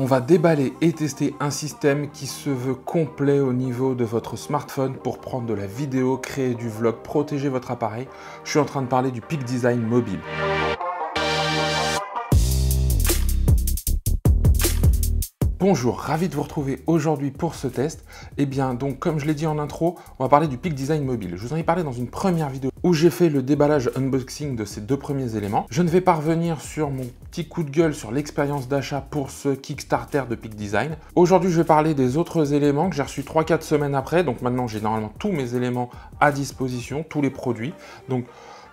on va déballer et tester un système qui se veut complet au niveau de votre smartphone pour prendre de la vidéo, créer du vlog, protéger votre appareil. Je suis en train de parler du Peak Design Mobile. Bonjour, ravi de vous retrouver aujourd'hui pour ce test. Et eh bien donc comme je l'ai dit en intro, on va parler du Peak Design Mobile. Je vous en ai parlé dans une première vidéo où j'ai fait le déballage unboxing de ces deux premiers éléments. Je ne vais pas revenir sur mon petit coup de gueule sur l'expérience d'achat pour ce Kickstarter de Peak Design. Aujourd'hui, je vais parler des autres éléments que j'ai reçus 3-4 semaines après. Donc maintenant, j'ai normalement tous mes éléments à disposition, tous les produits. Donc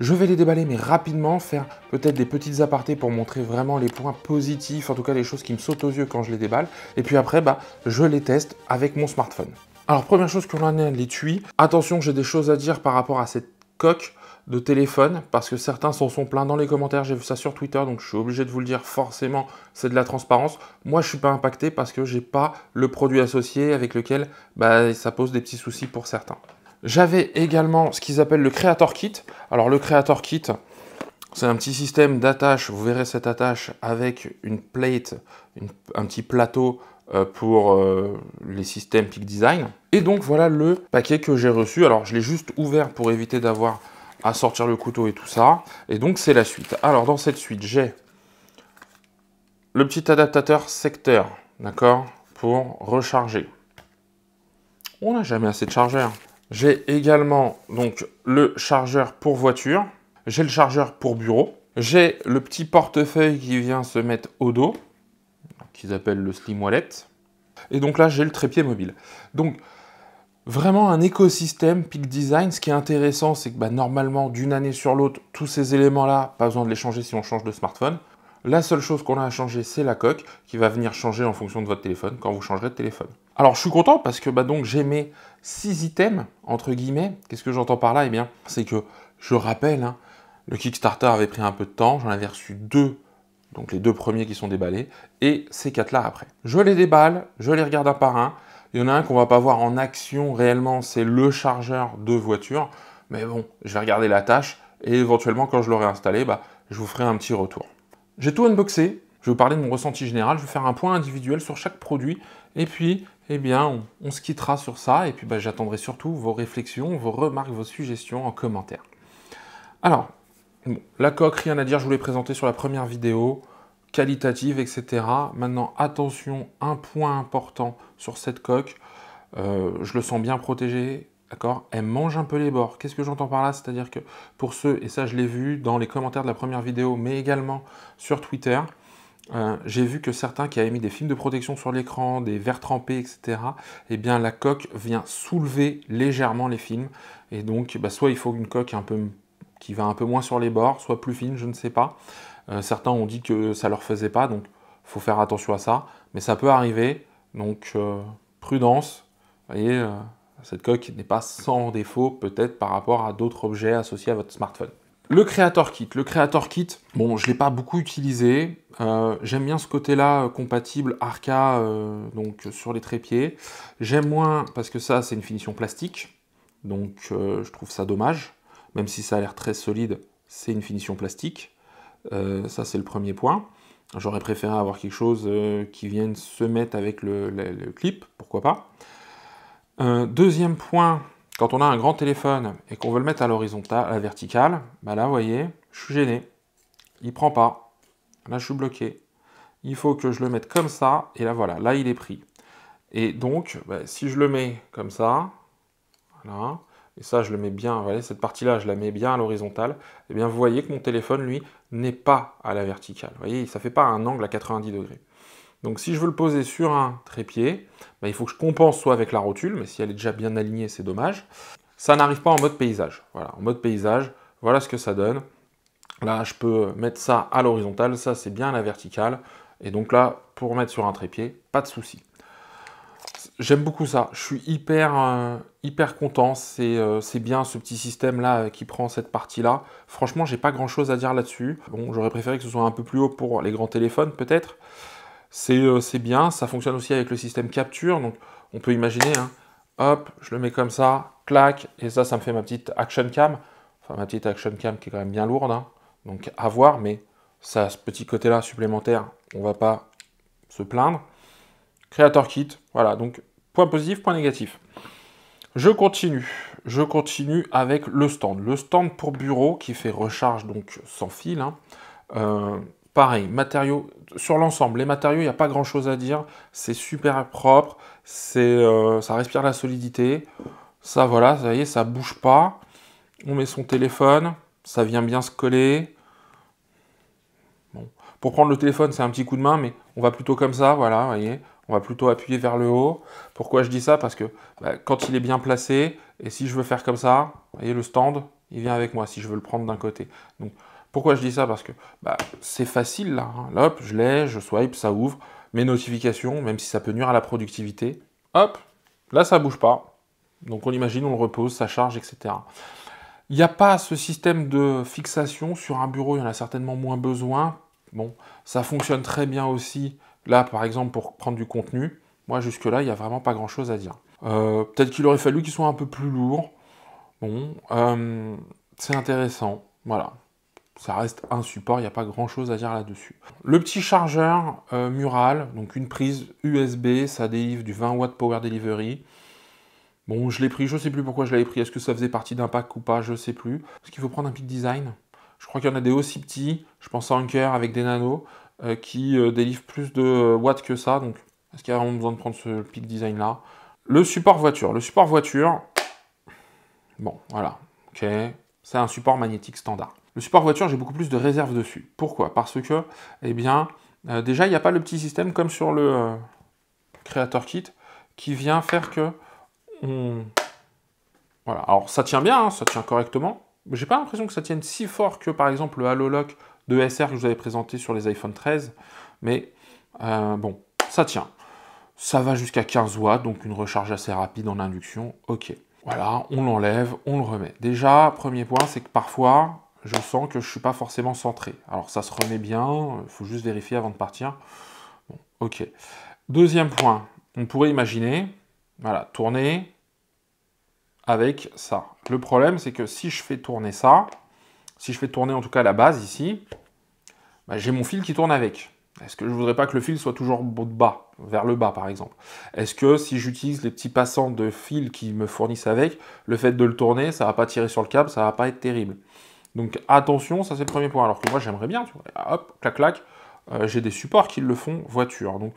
je vais les déballer, mais rapidement, faire peut-être des petites apartés pour montrer vraiment les points positifs, en tout cas les choses qui me sautent aux yeux quand je les déballe. Et puis après, bah, je les teste avec mon smartphone. Alors, première chose qu'on l'on a, les tuyaux. Attention, j'ai des choses à dire par rapport à cette coque de téléphone parce que certains s'en sont pleins dans les commentaires. J'ai vu ça sur Twitter, donc je suis obligé de vous le dire. Forcément, c'est de la transparence. Moi, je ne suis pas impacté parce que je n'ai pas le produit associé avec lequel bah, ça pose des petits soucis pour certains. J'avais également ce qu'ils appellent le Creator Kit. Alors le Creator Kit, c'est un petit système d'attache, vous verrez cette attache avec une plate, un petit plateau euh, pour euh, les systèmes Peak Design. Et donc voilà le paquet que j'ai reçu. Alors je l'ai juste ouvert pour éviter d'avoir à sortir le couteau et tout ça. Et donc c'est la suite. Alors dans cette suite, j'ai le petit adaptateur secteur, d'accord, pour recharger. On n'a jamais assez de chargeurs. J'ai également donc le chargeur pour voiture. J'ai le chargeur pour bureau. J'ai le petit portefeuille qui vient se mettre au dos, qu'ils appellent le slim wallet. Et donc là, j'ai le trépied mobile. Donc, vraiment un écosystème Peak Design. Ce qui est intéressant, c'est que bah, normalement, d'une année sur l'autre, tous ces éléments-là, pas besoin de les changer si on change de smartphone. La seule chose qu'on a à changer, c'est la coque qui va venir changer en fonction de votre téléphone quand vous changerez de téléphone. Alors je suis content parce que bah, donc j'ai mes 6 items entre guillemets. Qu'est-ce que j'entends par là Eh bien, c'est que je rappelle, hein, le Kickstarter avait pris un peu de temps, j'en avais reçu deux, donc les deux premiers qui sont déballés, et ces quatre-là après. Je les déballe, je les regarde un par un. Il y en a un qu'on va pas voir en action réellement, c'est le chargeur de voiture. Mais bon, je vais regarder la tâche et éventuellement quand je l'aurai installé, bah, je vous ferai un petit retour. J'ai tout unboxé, je vais vous parler de mon ressenti général, je vais faire un point individuel sur chaque produit, et puis, eh bien, on, se quittera sur ça, et puis bah, j'attendrai surtout vos réflexions, vos remarques, vos suggestions en commentaire. Alors, la coque, rien à dire, je vous l'ai présenté sur la première vidéo, qualitative, etc. Maintenant, attention, un point important sur cette coque, euh, je le sens bien protégé, D'accord Elle mange un peu les bords. Qu'est-ce que j'entends par là C'est-à-dire que pour ceux, et ça je l'ai vu dans les commentaires de la première vidéo, mais également sur Twitter, euh, j'ai vu que certains qui avaient mis des films de protection sur l'écran, des verres trempés, etc., eh bien la coque vient soulever légèrement les films. Et donc, bah, soit il faut une coque qui va un peu moins sur les bords, soit plus fine, je ne sais pas. Euh, certains ont dit que ça ne leur faisait pas, donc il faut faire attention à ça. Mais ça peut arriver, donc euh, prudence. Vous voyez cette coque n'est pas sans défaut peut-être par rapport à d'autres objets associés à votre smartphone. Le Creator Kit. Le Creator Kit, bon, je ne l'ai pas beaucoup utilisé. Euh, j'aime bien ce côté-là, euh, compatible Arca, euh, donc sur les trépieds. J'aime moins parce que ça, c'est une finition plastique. Donc, je trouve ça dommage. Même si ça a l'air très solide, c'est une finition plastique. ça, c'est le premier point. J'aurais préféré avoir quelque chose qui vienne se mettre avec le clip, pourquoi pas deuxième point, quand on a un grand téléphone et qu'on veut le mettre à l'horizontale, à la verticale, bah là, vous voyez, je suis gêné. Il prend pas. Là, je suis bloqué. Il faut que je le mette comme ça. Et là, voilà, là, il est pris. Et donc, bah, si je le mets comme ça, et ça, je le mets bien, cette partie-là, je la mets bien à l'horizontale, et eh bien, vous voyez que mon téléphone, lui, n'est pas à la verticale. Vous voyez, ça ne fait pas un angle à 90 degrés. Donc si je veux le poser sur un trépied, bah, il faut que je compense soit avec la rotule, mais si elle est déjà bien alignée, c'est dommage. Ça n'arrive pas en mode paysage. Voilà, en mode paysage, voilà ce que ça donne. Là, je peux mettre ça à l'horizontale, ça c'est bien à la verticale. Et donc là, pour mettre sur un trépied, pas de souci. J'aime beaucoup ça, je suis hyper, euh, hyper content, euh, c'est bien ce petit système-là qui prend cette partie-là. Franchement, j'ai pas grand-chose à dire là-dessus. Bon, j'aurais préféré que ce soit un peu plus haut pour les grands téléphones peut-être, euh, c'est bien, ça fonctionne aussi avec le système capture, donc on peut imaginer, hein. hop, je le mets comme ça, clac, et ça, ça me fait ma petite action cam, enfin ma petite action cam qui est quand même bien lourde, hein. donc à voir, mais ça ce petit côté-là supplémentaire, on va pas se plaindre. Creator Kit, voilà, donc point positif, point négatif. Je continue, je continue avec le stand. Le stand pour bureau qui fait recharge donc sans fil. Hein. Euh, Pareil, matériaux, sur l'ensemble, les matériaux, il n'y a pas grand chose à dire. C'est super propre, c'est, euh, ça respire la solidité. Ça, voilà, ça y est, ça bouge pas. On met son téléphone, ça vient bien se coller. Pour prendre le téléphone, c'est un petit coup de main, mais on va plutôt comme ça, voilà, Vous voyez. On va plutôt appuyer vers le haut. Pourquoi je dis ça Parce que bah, quand il est bien placé, et si je veux faire comme ça, voyez le stand, il vient avec moi si je veux le prendre d'un côté. Donc pourquoi je dis ça Parce que bah, c'est facile hein. là. Hop, je l'ai, je swipe, ça ouvre. Mes notifications, même si ça peut nuire à la productivité. Hop, là ça bouge pas. Donc on imagine, on le repose, ça charge, etc. Il n'y a pas ce système de fixation sur un bureau, il y en a certainement moins besoin. Bon, ça fonctionne très bien aussi, là par exemple, pour prendre du contenu. Moi, jusque-là, il n'y a vraiment pas grand-chose à dire. Euh, peut-être qu'il aurait fallu qu'il soit un peu plus lourd. Bon, euh, c'est intéressant. Voilà ça reste un support, il n'y a pas grand chose à dire là-dessus. Le petit chargeur euh, mural, donc une prise USB, ça délivre du 20 watts power delivery. Bon, je l'ai pris, je ne sais plus pourquoi je l'avais pris, est-ce que ça faisait partie d'un pack ou pas, je ne sais plus. Est-ce qu'il faut prendre un Peak Design Je crois qu'il y en a des aussi petits, je pense à Anker avec des nanos, euh, qui euh, délivrent plus de watts que ça, donc est-ce qu'il y a vraiment besoin de prendre ce Peak Design là Le support voiture, le support voiture, bon, voilà, ok, c'est un support magnétique standard. Le support voiture, j'ai beaucoup plus de réserves dessus. Pourquoi Parce que, eh bien, euh, déjà, il n'y a pas le petit système comme sur le euh, Creator Kit qui vient faire que on... Voilà, alors ça tient bien, hein, ça tient correctement. Mais J'ai pas l'impression que ça tienne si fort que par exemple le Halo Lock de SR que je vous avais présenté sur les iPhone 13. Mais euh, bon, ça tient. Ça va jusqu'à 15 watts, donc une recharge assez rapide en induction. Ok. Voilà, on l'enlève, on le remet. Déjà, premier point, c'est que parfois, je sens que je ne suis pas forcément centré. Alors ça se remet bien, il euh, faut juste vérifier avant de partir. Bon, ok. Deuxième point, on pourrait imaginer, voilà, tourner avec ça. Le problème, c'est que si je fais tourner ça, si je fais tourner en tout cas la base ici, bah, j'ai mon fil qui tourne avec. Est-ce que je ne voudrais pas que le fil soit toujours de bas, vers le bas par exemple Est-ce que si j'utilise les petits passants de fil qui me fournissent avec, le fait de le tourner, ça ne va pas tirer sur le câble, ça ne va pas être terrible donc attention, ça c'est le premier point. Alors que moi j'aimerais bien, tu vois, ah, hop, clac clac, euh, j'ai des supports qui le font voiture. Donc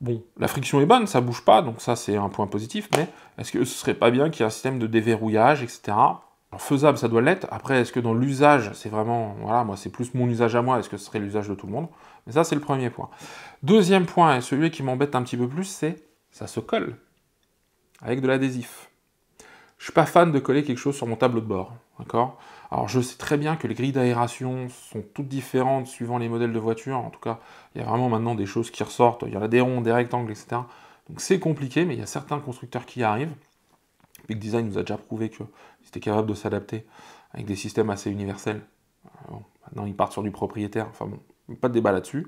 bon, la friction est bonne, ça bouge pas, donc ça c'est un point positif. Mais est-ce que ce serait pas bien qu'il y ait un système de déverrouillage, etc. Alors faisable, ça doit l'être. Après, est-ce que dans l'usage, c'est vraiment, voilà, moi c'est plus mon usage à moi, est-ce que ce serait l'usage de tout le monde Mais ça c'est le premier point. Deuxième point, et celui qui m'embête un petit peu plus, c'est ça se colle avec de l'adhésif. Je suis pas fan de coller quelque chose sur mon tableau de bord, d'accord alors je sais très bien que les grilles d'aération sont toutes différentes suivant les modèles de voitures. En tout cas, il y a vraiment maintenant des choses qui ressortent. Il y a des ronds, des rectangles, etc. Donc c'est compliqué, mais il y a certains constructeurs qui y arrivent. Big Design nous a déjà prouvé qu'ils étaient capables de s'adapter avec des systèmes assez universels. Euh, maintenant ils partent sur du propriétaire. Enfin bon, pas de débat là-dessus.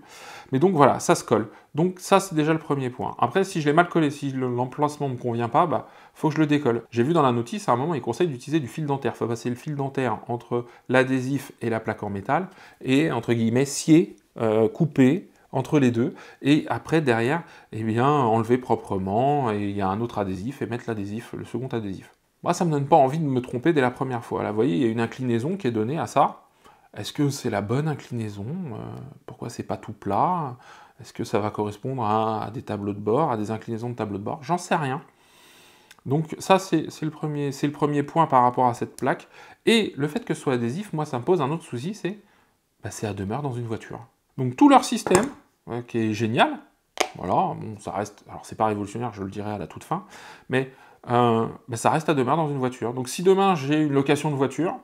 Mais donc voilà, ça se colle. Donc ça, c'est déjà le premier point. Après, si je l'ai mal collé, si l'emplacement ne me convient pas, bah faut que je le décolle. J'ai vu dans la notice, à un moment, il conseille d'utiliser du fil dentaire. faut passer le fil dentaire entre l'adhésif et la plaque en métal et, entre guillemets, scier, euh, couper entre les deux et après derrière eh bien enlever proprement et il y a un autre adhésif et mettre l'adhésif le second adhésif moi ça me donne pas envie de me tromper dès la première fois là vous voyez il y a une inclinaison qui est donnée à ça est-ce que c'est la bonne inclinaison euh, Pourquoi c'est pas tout plat Est-ce que ça va correspondre à, des tableaux de bord, à des inclinaisons de tableaux de bord J'en sais rien. Donc ça, c'est le, premier, point par rapport à cette plaque. Et le fait que ce soit adhésif, moi, ça me pose un autre souci, c'est bah, c'est à demeure dans une voiture. Donc tout leur système, qui est génial, voilà, bon, ça reste, alors c'est pas révolutionnaire, je le dirai à la toute fin, mais euh, bah, ça reste à demeure dans une voiture. Donc si demain j'ai une location de voiture,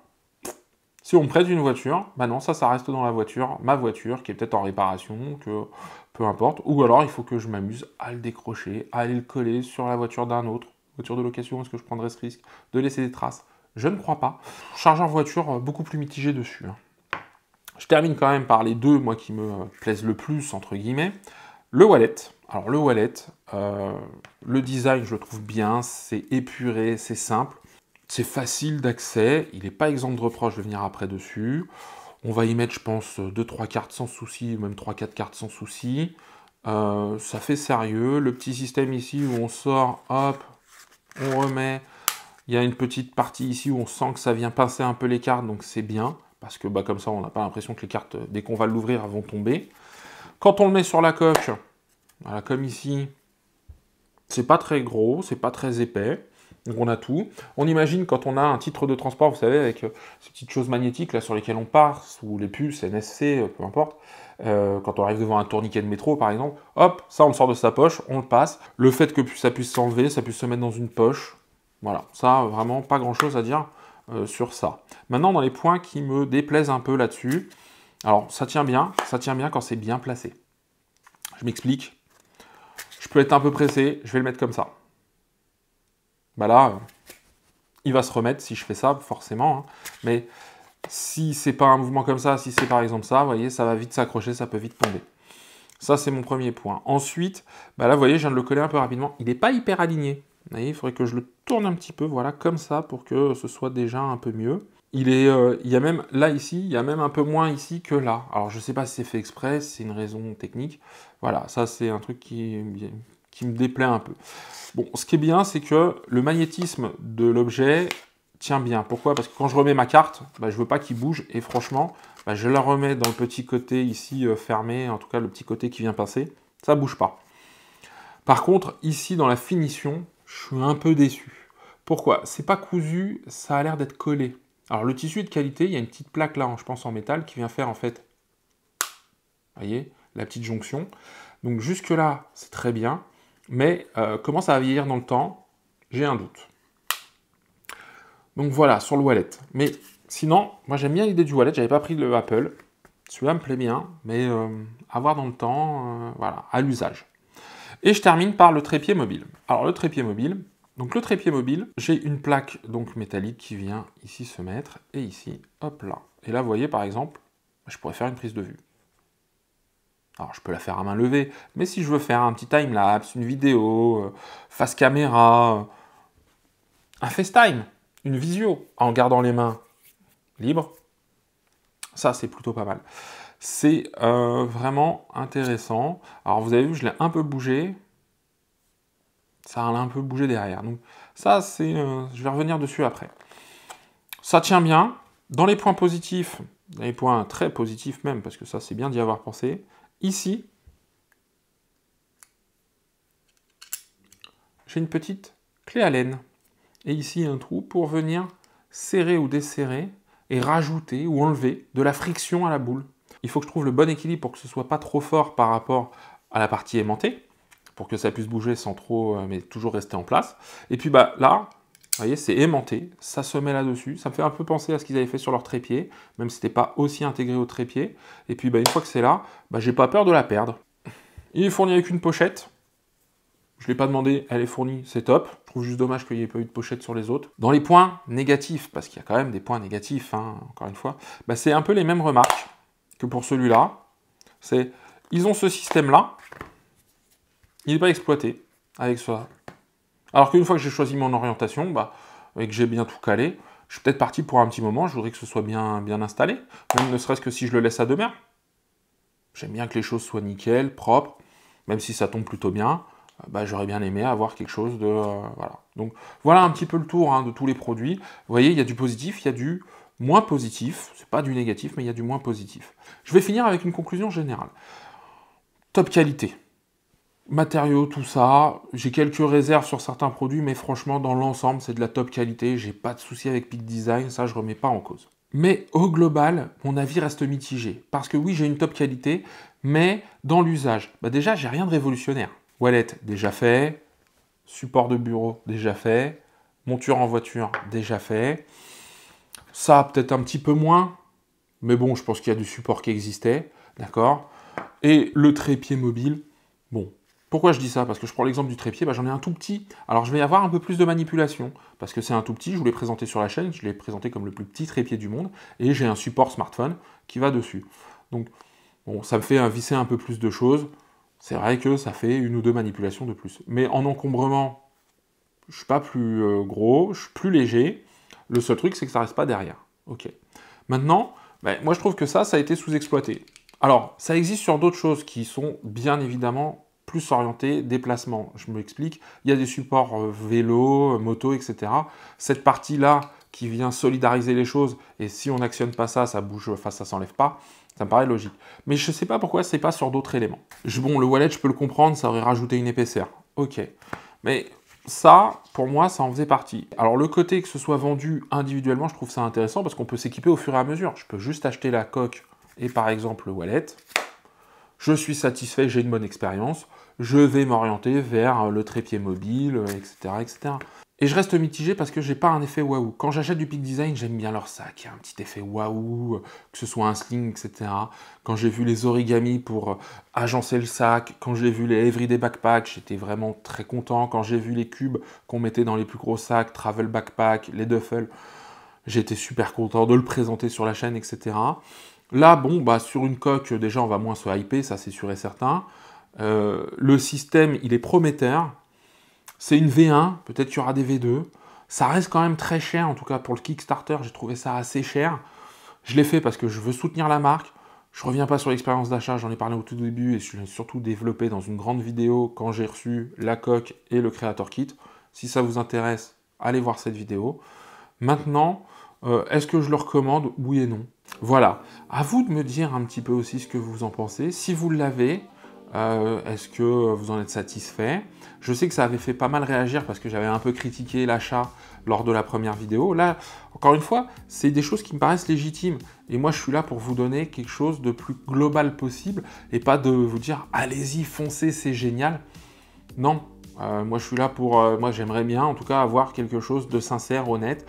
si on prête une voiture, bah non, ça, ça reste dans la voiture, ma voiture, qui est peut-être en réparation, que peu importe. Ou alors, il faut que je m'amuse à le décrocher, à aller le coller sur la voiture d'un autre. Voiture de location, est-ce que je prendrais ce risque de laisser des traces Je ne crois pas. Chargeur voiture, euh, beaucoup plus mitigé dessus. Hein. Je termine quand même par les deux, moi, qui me plaisent le plus, entre guillemets. Le wallet. Alors, le wallet, euh, le design, je le trouve bien, c'est épuré, c'est simple. C'est facile d'accès, il n'est pas exempt de reproche, je vais venir après dessus. On va y mettre, je pense, 2-3 cartes sans souci, ou même 3-4 cartes sans souci. Euh, ça fait sérieux. Le petit système ici où on sort, hop, on remet. Il y a une petite partie ici où on sent que ça vient pincer un peu les cartes, donc c'est bien. Parce que bah, comme ça, on n'a pas l'impression que les cartes, dès qu'on va l'ouvrir, vont tomber. Quand on le met sur la coche, voilà, comme ici, c'est pas très gros, c'est pas très épais. Donc on a tout. On imagine quand on a un titre de transport, vous savez, avec euh, ces petites choses magnétiques là sur lesquelles on part, ou les puces, NSC, euh, peu importe. Euh, quand on arrive devant un tourniquet de métro par exemple, hop, ça on le sort de sa poche, on le passe. Le fait que ça puisse s'enlever, ça puisse se mettre dans une poche, voilà, ça vraiment pas grand chose à dire sur ça. Maintenant dans les points qui me déplaisent un peu là-dessus, alors ça tient bien, ça tient bien quand c'est bien placé. Je m'explique. Je peux être un peu pressé, je vais le mettre comme ça bah là, il va se remettre si je fais ça, forcément. Hein. Mais si c'est pas un mouvement comme ça, si c'est par exemple ça, vous voyez, ça va vite s'accrocher, ça peut vite tomber. Ça, c'est mon premier point. Ensuite, bah là, vous voyez, je viens de le coller un peu rapidement. Il n'est pas hyper aligné. voyez, il faudrait que je le tourne un petit peu, voilà, comme ça, pour que ce soit déjà un peu mieux. Il est, euh, il y a même, là, ici, il y a même un peu moins ici que là. Alors, je ne sais pas si c'est fait exprès, c'est une raison technique. Voilà, ça, c'est un truc qui, qui me déplaît un peu. Bon, ce qui est bien, c'est que le magnétisme de l'objet tient bien. Pourquoi Parce que quand je remets ma carte, bah, je ne veux pas qu'il bouge. Et franchement, bah, je la remets dans le petit côté ici euh, fermé, en tout cas le petit côté qui vient passer. Ça ne bouge pas. Par contre, ici dans la finition, je suis un peu déçu. Pourquoi C'est pas cousu, ça a l'air d'être collé. Alors le tissu est de qualité, il y a une petite plaque là, je pense en métal, qui vient faire en fait, voyez, la petite jonction. Donc jusque là, c'est très bien mais euh, comment ça va vieillir dans le temps J'ai un doute. Donc voilà, sur le wallet. Mais sinon, moi j'aime bien l'idée du wallet, j'avais pas pris le Apple. Celui-là me plaît bien, mais avoir euh, dans le temps, euh, voilà, à l'usage. Et je termine par le trépied mobile. Alors le trépied mobile, donc le trépied mobile, j'ai une plaque donc métallique qui vient ici se mettre, et ici, hop là. Et là, vous voyez par exemple, je pourrais faire une prise de vue. Alors, je peux la faire à main levée, mais si je veux faire un petit time-lapse, une vidéo, euh, face caméra, euh, un FaceTime, une visio, en gardant les mains libres, ça, c'est plutôt pas mal. C'est euh, vraiment intéressant. Alors, vous avez vu, je l'ai un peu bougé. Ça a un peu bougé derrière. Donc, ça, c'est. je vais revenir dessus après. Ça tient bien. Dans les points positifs, dans les points très positifs même, parce que ça, c'est bien d'y avoir pensé. Ici, j'ai une petite clé Allen. Et ici, un trou pour venir serrer ou desserrer et rajouter ou enlever de la friction à la boule. Il faut que je trouve le bon équilibre pour que ce soit pas trop fort par rapport à la partie aimantée, pour que ça puisse bouger sans trop, euh, mais toujours rester en place. Et puis bah, là, vous voyez, c'est aimanté, ça se met là-dessus. Ça me fait un peu penser à ce qu'ils avaient fait sur leur trépied, même si c'était pas aussi intégré au trépied. Et puis, bah, une fois que c'est là, je bah, j'ai pas peur de la perdre. Il est fourni avec une pochette. Je ne l'ai pas demandé, elle est fournie, c'est top. Je trouve juste dommage qu'il n'y ait pas eu de pochette sur les autres. Dans les points négatifs, parce qu'il y a quand même des points négatifs, hein, encore une fois, bah, c'est un peu les mêmes remarques que pour celui-là. C'est, ils ont ce système-là, il n'est pas exploité avec ça. Alors qu'une fois que j'ai choisi mon orientation, bah, et que j'ai bien tout calé, je suis peut-être parti pour un petit moment, je voudrais que ce soit bien, bien installé, même ne serait-ce que si je le laisse à demain. J'aime bien que les choses soient nickel, propres, même si ça tombe plutôt bien, bah, j'aurais bien aimé avoir quelque chose de... Euh, voilà. Donc voilà un petit peu le tour hein, de tous les produits. Vous voyez, il y a du positif, il y a du moins positif, c'est pas du négatif, mais il y a du moins positif. Je vais finir avec une conclusion générale. Top qualité matériaux, tout ça. J'ai quelques réserves sur certains produits, mais franchement, dans l'ensemble, c'est de la top qualité. J'ai pas de souci avec Peak Design, ça, je remets pas en cause. Mais au global, mon avis reste mitigé. Parce que oui, j'ai une top qualité, mais dans l'usage, bah, déjà, j'ai rien de révolutionnaire. Wallet, déjà fait. Support de bureau, déjà fait. Monture en voiture, déjà fait. Ça, peut-être un petit peu moins. Mais bon, je pense qu'il y a du support qui existait. D'accord Et le trépied mobile, bon, pourquoi je dis ça Parce que je prends l'exemple du trépied, bah, j'en ai un tout petit. Alors je vais avoir un peu plus de manipulation, parce que c'est un tout petit, je vous l'ai présenté sur la chaîne, je l'ai présenté comme le plus petit trépied du monde, et j'ai un support smartphone qui va dessus. Donc bon, ça me fait visser un peu plus de choses, c'est vrai que ça fait une ou deux manipulations de plus. Mais en encombrement, je suis pas plus euh, gros, je suis plus léger, le seul truc c'est que ça reste pas derrière. Ok. Maintenant, bah, moi je trouve que ça, ça a été sous-exploité. Alors, ça existe sur d'autres choses qui sont bien évidemment plus orienté déplacement. Je m'explique, il y a des supports euh, vélo, euh, moto, etc. Cette partie-là qui vient solidariser les choses, et si on n'actionne pas ça, ça bouge, enfin ça s'enlève pas, ça me paraît logique. Mais je ne sais pas pourquoi n'est pas sur d'autres éléments. bon, le wallet, je peux le comprendre, ça aurait rajouté une épaisseur. Ok. Mais ça, pour moi, ça en faisait partie. Alors le côté que ce soit vendu individuellement, je trouve ça intéressant parce qu'on peut s'équiper au fur et à mesure. Je peux juste acheter la coque et par exemple le wallet je suis satisfait, j'ai une bonne expérience, je vais m'orienter vers le trépied mobile, etc., euh, etc. Et je reste mitigé parce que j'ai pas un effet waouh. Quand j'achète du Peak Design, j'aime bien leur sac. Il y a un petit effet waouh, que ce soit un sling, etc. Quand j'ai vu les origamis pour euh, agencer le sac, quand j'ai vu les Everyday Backpacks, j'étais vraiment très content. Quand j'ai vu les cubes qu'on mettait dans les plus gros sacs, Travel Backpack, les duffels, j'étais super content de le présenter sur la chaîne, etc. Là, bon, bah, sur une coque, déjà, on va moins se hyper, ça c'est sûr et certain. Euh, le système, il est prometteur. C'est une V1, peut-être qu'il y aura des V2. Ça reste quand même très cher, en tout cas pour le Kickstarter, j'ai trouvé ça assez cher. Je l'ai fait parce que je veux soutenir la marque. Je ne reviens pas sur l'expérience d'achat, j'en ai parlé au tout début et je l'ai surtout développé dans une grande vidéo quand j'ai reçu la coque et le Creator Kit. Si ça vous intéresse, allez voir cette vidéo. Maintenant, euh, est-ce que je le recommande Oui et non. Voilà, à vous de me dire un petit peu aussi ce que vous en pensez. Si vous l'avez, euh, est-ce que vous en êtes satisfait Je sais que ça avait fait pas mal réagir parce que j'avais un peu critiqué l'achat lors de la première vidéo. Là, encore une fois, c'est des choses qui me paraissent légitimes. Et moi, je suis là pour vous donner quelque chose de plus global possible et pas de vous dire allez-y, foncez, c'est génial. Non, euh, moi je suis là pour, euh, moi j'aimerais bien en tout cas avoir quelque chose de sincère, honnête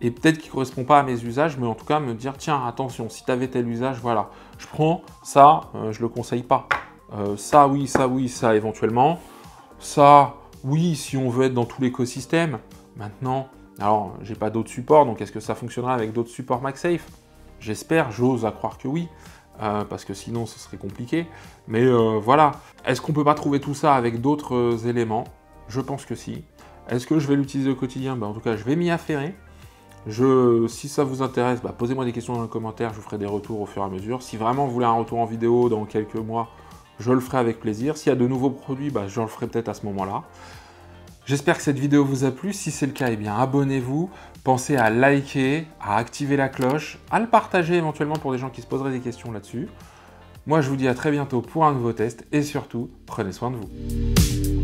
et peut-être qu'il ne correspond pas à mes usages, mais en tout cas me dire tiens attention, si tu avais tel usage, voilà, je prends ça, euh, je ne le conseille pas. Euh, ça oui, ça oui, ça éventuellement. Ça oui, si on veut être dans tout l'écosystème. Maintenant, alors j'ai pas d'autres supports, donc est-ce que ça fonctionnera avec d'autres supports MagSafe J'espère, j'ose à croire que oui. Euh, parce que sinon ce serait compliqué. Mais voilà, est-ce qu'on peut pas trouver tout ça avec d'autres éléments Je pense que si. Est-ce que je vais l'utiliser au quotidien ben, En tout cas, je vais m'y affairer. Je, si ça vous intéresse, bah, posez-moi des questions dans les commentaires, je vous ferai des retours au fur et à mesure. Si vraiment vous voulez un retour en vidéo dans quelques mois, je le ferai avec plaisir. S'il y a de nouveaux produits, j'en bah, je le ferai peut-être à ce moment-là. J'espère que cette vidéo vous a plu. Si c'est le cas, eh bien abonnez-vous. Pensez à liker, à activer la cloche, à le partager éventuellement pour des gens qui se poseraient des questions là-dessus. Moi, je vous dis à très bientôt pour un nouveau test et surtout, prenez soin de vous.